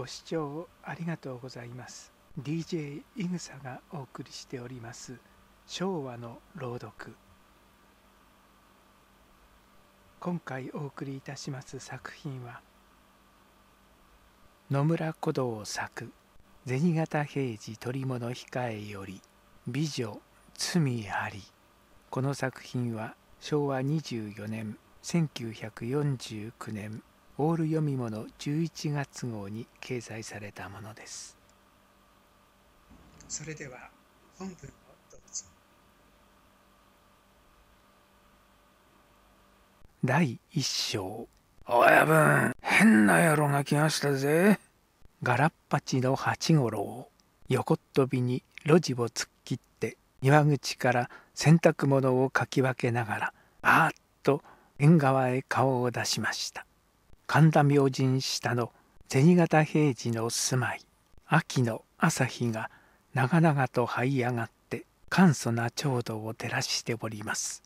ご視聴ありがとうございます DJ イグサがお送りしております昭和の朗読今回お送りいたします作品は野村古道作銭形平次取物控えより美女罪ありこの作品は昭和24年1949年オール読み物11月号に掲載されたものですそれでは本文をどうぞ第一章おやぶん変な野郎が来ましたぜガラッパチの八五郎横っ飛びに路地を突っ切って庭口から洗濯物をかき分けながらあーっと縁側へ顔を出しました神田明神下の銭形平次の住まい秋の朝日が長々と這い上がって簡素な長度を照らしております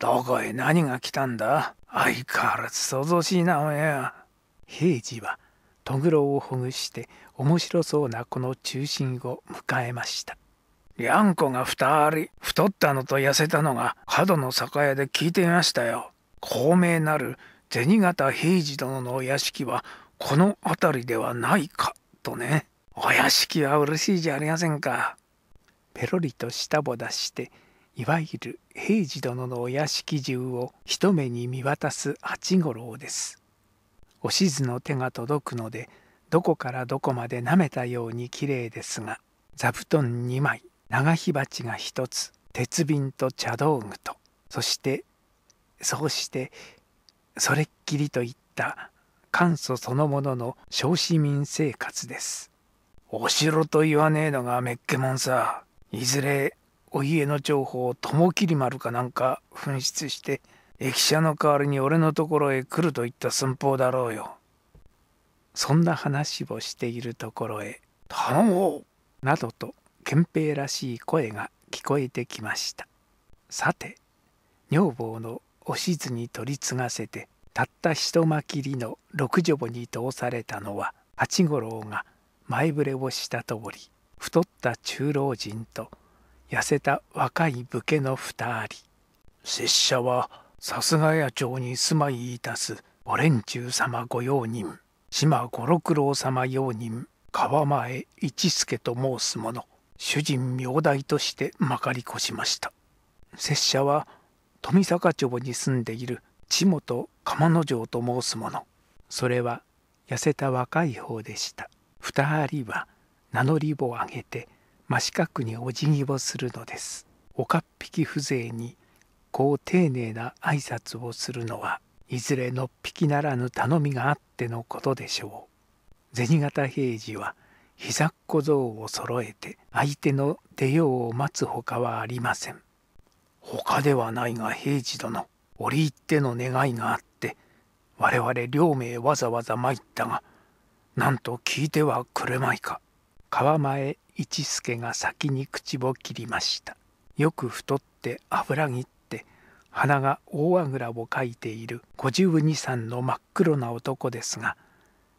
どこへ何が来たんだ相変わらず想像しいなおや平次はとぐろをほぐして面白そうなこの中心を迎えましたにゃんこが2人太ったのと痩せたのが角の酒屋で聞いてみましたよ高名なる銭形平次殿のお屋敷はこの辺りではないかとねお屋敷は嬉しいじゃありませんかペロリと下を出していわゆる平次殿のお屋敷中を一目に見渡す八五郎ですおしずの手が届くのでどこからどこまで舐めたように綺麗ですが座布団2枚長火鉢が1つ鉄瓶と茶道具とそしてそうしてそれっきりといった簡素そのものの小市民生活です。お城と言わねえのがめっけもんさ。いずれお家の情報を友切丸かなんか紛失して駅舎の代わりに俺のところへ来るといった寸法だろうよ。そんな話をしているところへ「頼もう!」などと憲兵らしい声が聞こえてきました。さて女房のおしずに取り継がせてたった一間きりの六女母に通されたのは八五郎が前触れをした通り太った中老人と痩せた若い武家の二人拙者はさすが屋町に住まいいたすお連中様御用人島五六郎様用人川前一助と申す者主人名代としてまかりこしました拙者は富坂町に住んでいる千本釜之丞と申す者それは痩せた若い方でした二人は名乗りを上げて真四角にお辞儀をするのですおかっぴき風情にこう丁寧な挨拶をするのはいずれのっぴきならぬ頼みがあってのことでしょう銭形平次は膝小僧を揃えて相手の出ようを待つほかはありません他ではないが平次殿折り入っての願いがあって我々両名わざわざ参ったがなんと聞いてはくれまいか川前一助が先に口を切りましたよく太って油ぎって鼻が大あぐらをかいている52歳の真っ黒な男ですが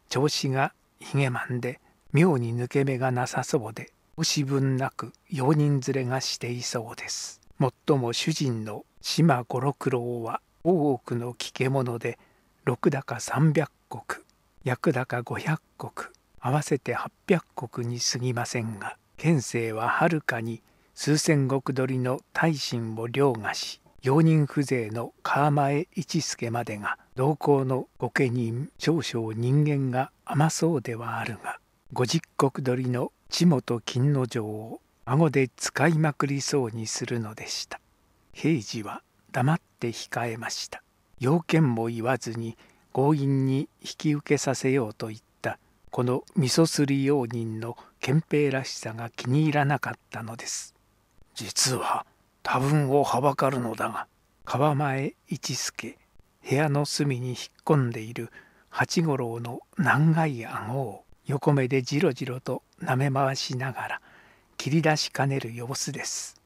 調子がひげまんで妙に抜け目がなさそうでおし分なく4人連れがしていそうですもっとも主人の島五六郎は大奥の聞者で六高三百石役高五百石合わせて八百石に過ぎませんが県政ははるかに数千石取りの大臣を凌駕し容認風情の川前一助までが同行の御家人少々人間が甘そうではあるが五十石取りの地元金之丞を顎で使いまくりそうにするのでした平次は黙って控えました要件も言わずに強引に引き受けさせようと言ったこの味噌すり用人の憲兵らしさが気に入らなかったのです実は多分をはばかるのだが川前一助部屋の隅に引っ込んでいる八五郎の長い顎を横目でじろじろと舐め回しながら切り出しかねる様子です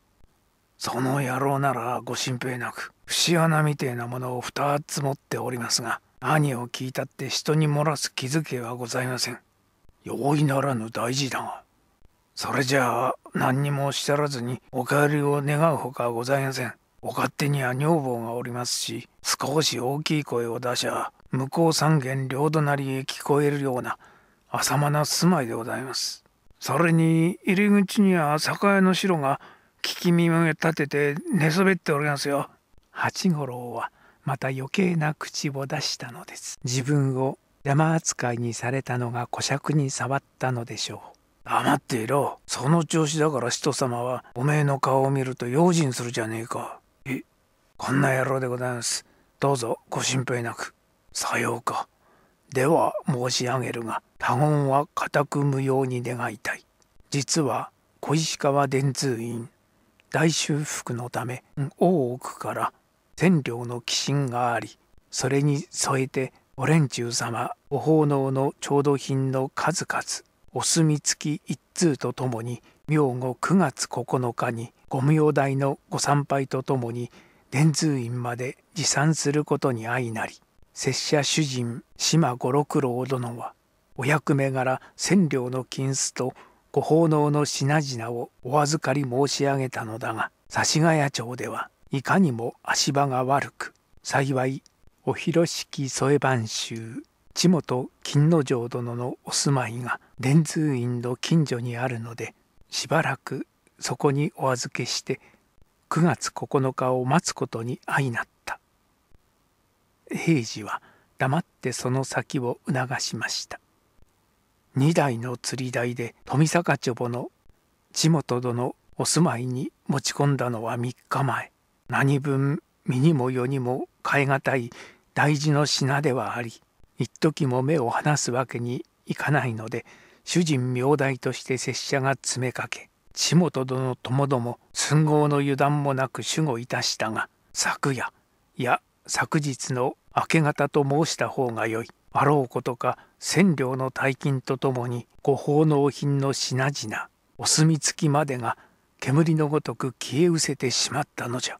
その野郎ならご心配なく節穴みてえなものを2つ持っておりますが何を聞いたって人に漏らす気づけはございません容易ならぬ大事だがそれじゃあ何にもおっしゃらずにお帰りを願うほかございませんお勝手には女房がおりますし少し大きい声を出しゃ向こう三軒両隣へ聞こえるような浅間な住まいでございますそれに入り口には酒屋の白が聞き耳を立てて寝そべっておりますよ。八五郎はまた余計な口を出したのです。自分を山扱いにされたのが小酌に触ったのでしょう。黙っていろ。その調子だから人様はおめえの顔を見ると用心するじゃねえか。え、こんな野郎でございます。どうぞご心配なく。さようか。では申し上げるが他言は固く無用に願いたい実は小石川伝通院大修復のため大奥から千両の寄進がありそれに添えてお連中様ご奉納の調度品の数々お墨付き一通とともに明後9月9日にご無用代のご参拝とともに伝通院まで持参することに相なり拙者主人島五六郎殿はお役目柄千両の金子とご奉納の品々をお預かり申し上げたのだが差ヶ谷町ではいかにも足場が悪く幸いお広敷添番衆地元金之丞殿のお住まいが伝通院の近所にあるのでしばらくそこにお預けして9月9日を待つことに相なった。平次は黙ってその先を促しました2台の釣り台で富坂ちょぼの地元殿お住まいに持ち込んだのは3日前何分身にも世にも代え難い大事の品ではあり一時も目を離すわけにいかないので主人名代として拙者が詰めかけ地元殿ともども寸合の油断もなく守護いたしたが昨夜いや昨日の明け方と申した方がよい。あろうことか千両の大金とともにご奉納品の品々お墨付きまでが煙のごとく消え失せてしまったのじゃ。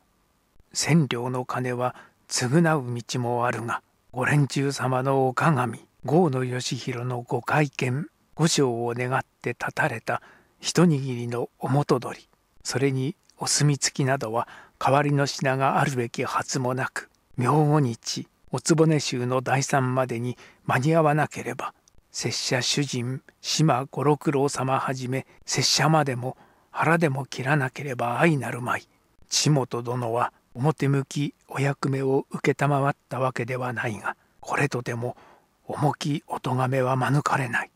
千両の金は償う道もあるがご連中様のお鏡郷野義弘のご会見御所を願って立たれた一握りのお元取りそれにお墨付きなどは代わりの品があるべきはずもなく明後日お局衆の第三までに間に合わなければ拙者主人島五六郎様はじめ拙者までも腹でも切らなければ愛なるまい。千本殿は表向きお役目を承ったわけではないがこれとても重きお咎めは免れない。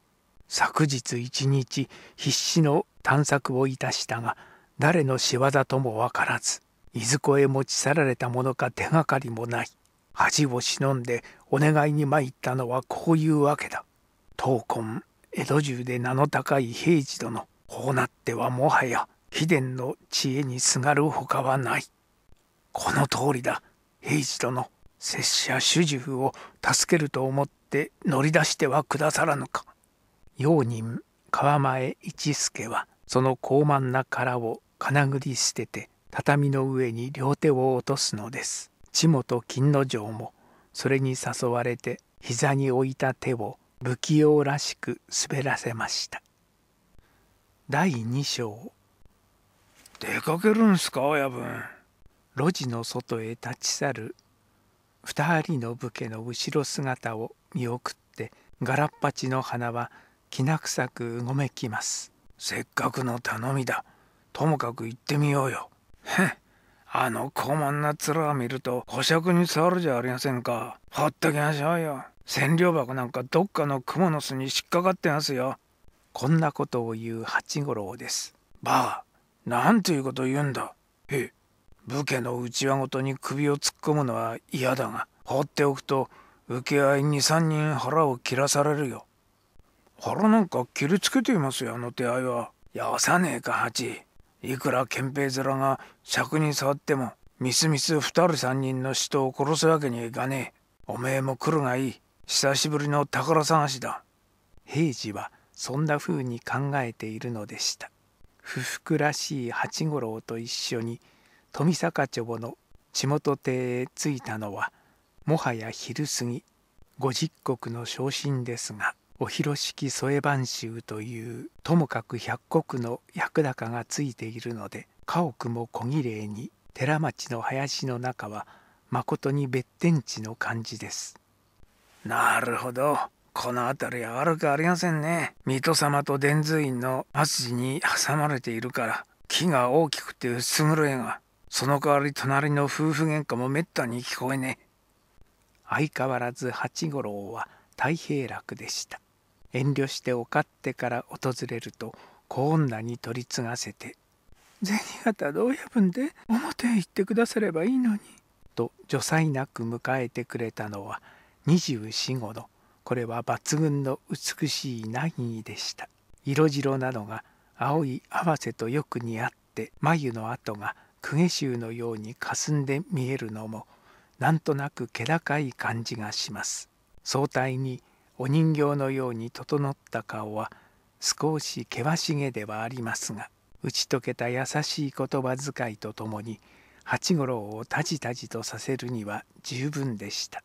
昨日一日必死の探索をいたしたが誰の仕業とも分からずいずこへ持ち去られたものか手がかりもない恥を忍んでお願いに参ったのはこういうわけだ闘魂江戸中で名の高い平次殿こうなってはもはや秘伝の知恵にすがるほかはないこの通りだ平次殿拙者主従を助けると思って乗り出してはくださらぬか用人川前一助はその高慢な殻をかなぐり捨てて畳の上に両手を落とすのです。千本金之丞もそれに誘われて膝に置いた手を不器用らしく滑らせました。第2章出かけるんすか親分。路地の外へ立ち去る2人の武家の後ろ姿を見送ってガラッパチの花はきな臭くうごめきます。せっかくの頼みだ。ともかく行ってみようよ。あの古文な面を見ると保釈に触るじゃありませんか。ほっときましょうよ。千両箱なんかどっかの蜘蛛の巣に引っかかってますよ。こんなことを言う八五郎です。ばあ、なんていうこと言うんだ。ええ、武家の内輪ごとに首を突っ込むのは嫌だが、放っておくと請合いに三人腹を切らされるよ。腹なんか切りつけていますよ、あの手合いは。よさねえか、八。いくら憲兵面が尺に触ってもみすみす二人三人の人を殺すわけにはいかねえおめえも来るがいい久しぶりの宝探しだ平次はそんな風に考えているのでした不服らしい八五郎と一緒に富坂簿の地元邸へ着いたのはもはや昼過ぎ五十石の昇進ですがお広敷添番衆というともかく百石の百高がついているので家屋も小綺麗に寺町の林の中はまことに別天地の感じです。なるほどこの辺りは悪くありませんね水戸様と伝通院の末寺に挟まれているから木が大きくて薄黒いがその代わり隣の夫婦喧嘩もめったに聞こえねえ相変わらず八五郎は太平楽でした遠慮してお勝ってから訪れるとこ女に取り継がせて「銭形牢屋分で表へ行ってくださればいいのに」と助才なく迎えてくれたのは二十四五のこれは抜群の美しいナギでした色白なのが青い合わせとよく似合って眉の跡が公家衆のように霞んで見えるのもなんとなく気高い感じがします。相対にお人形のように整った顔は少し険しげではありますが打ち解けた優しい言葉遣いとともに八五郎をたじたじとさせるには十分でした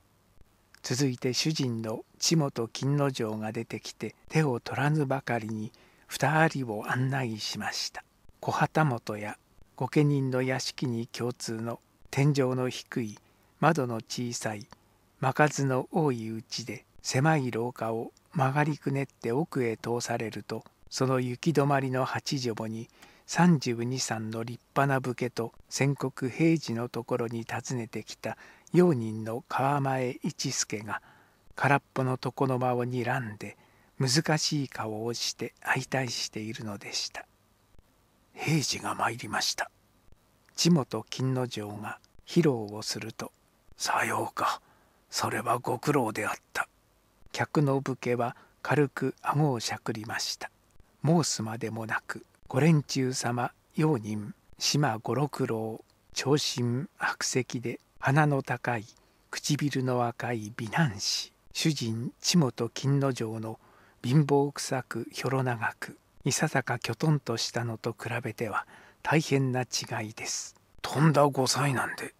続いて主人の千本金之丞が出てきて手を取らぬばかりに二人を案内しました小旗本や御家人の屋敷に共通の天井の低い窓の小さい間数の多いうちで狭い廊下を曲がりくねって奥へ通されるとその行き止まりの八女に三十二三の立派な武家と戦国平治のところに訪ねてきた用人の川前一助が空っぽの床の間をにらんで難しい顔をして相対しているのでした。平治が参りました。地元金之丞が披露をすると「さようかそれはご苦労であった」客の武家は軽く顎をしゃくりました申すまでもなくご連中様用人島五六郎長身白石で鼻の高い唇の赤い美男子主人千本金之丞の貧乏臭くひょろ長くいささかきょとんとしたのと比べては大変な違いです。とんだ5歳なんで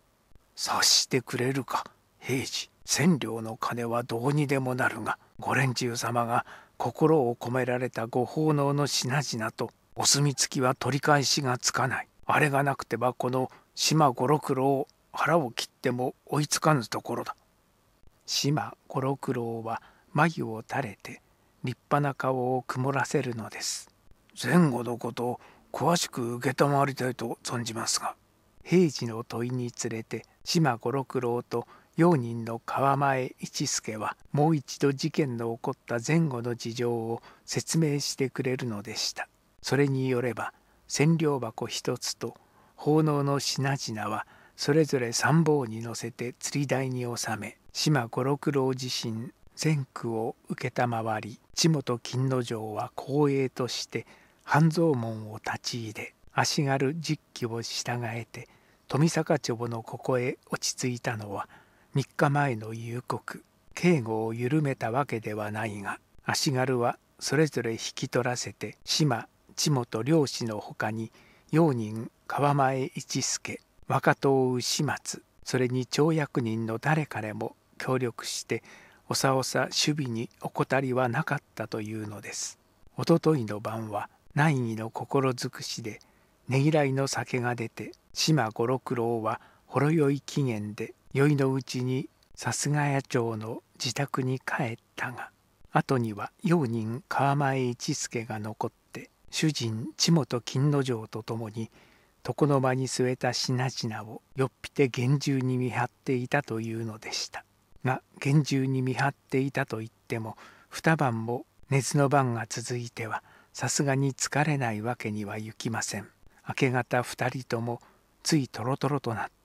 察してくれるか平次千両の金はどうにでもなるがご連中様が心を込められたご奉納の品々とお墨付きは取り返しがつかないあれがなくてはこの島五六郎腹を切っても追いつかぬところだ島五六郎は眉を垂れて立派な顔を曇らせるのです前後のことを詳しく承りたいと存じますが平次の問いにつれて島五六郎と用人の川前一助はもう一度事件の起こった前後の事情を説明してくれるのでしたそれによれば千両箱一つと奉納の品々はそれぞれ三謀に乗せて釣り台に納め島五六郎自身全区を承り地元金之丞は光栄として半蔵門を立ち入れ足軽実機を従えて富坂町のここへ落ち着いたのは3日前の夕刻警護を緩めたわけではないが足軽はそれぞれ引き取らせて島地元漁師のほかに用人川前一助若党始末それに町役人の誰彼も協力しておさおさ守備に怠りはなかったというのですおとといの晩は難儀の心尽くしでねぎらいの酒が出て島五六郎はほろ酔い期限で酔いのうちに春日屋町の自宅に帰ったが後には用人川前一助が残って主人千本金之丞と共に床の間に据えた品々をよっぴて厳重に見張っていたというのでしたが厳重に見張っていたといっても二晩も熱の晩が続いてはさすがに疲れないわけにはいきません明け方二人ともついとろとろとなって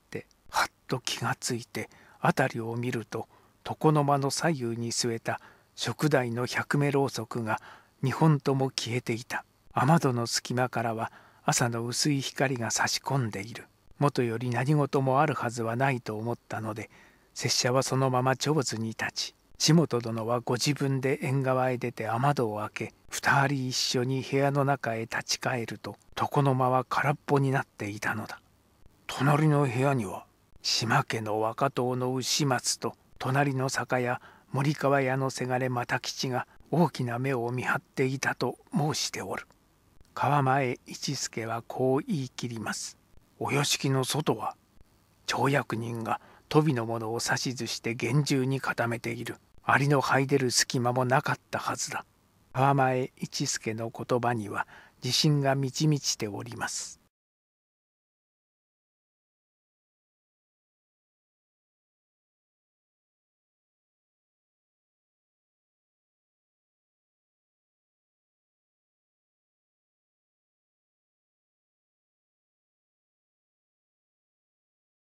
と気がついて辺りを見ると床の間の左右に据えた食台の百目ろうそくが2本とも消えていた雨戸の隙間からは朝の薄い光が差し込んでいるもとより何事もあるはずはないと思ったので拙者はそのまま長図に立ち地元殿はご自分で縁側へ出て雨戸を開け2人一緒に部屋の中へ立ち返ると床の間は空っぽになっていたのだ隣の部屋には島家の若党の牛松と隣の酒屋森川屋のせがれ又吉が大きな目を見張っていたと申しておる川前一助はこう言い切りますお屋敷の外は町役人が飛びのものを指図して厳重に固めているアリの這い出る隙間もなかったはずだ川前一助の言葉には自信が満ち満ちております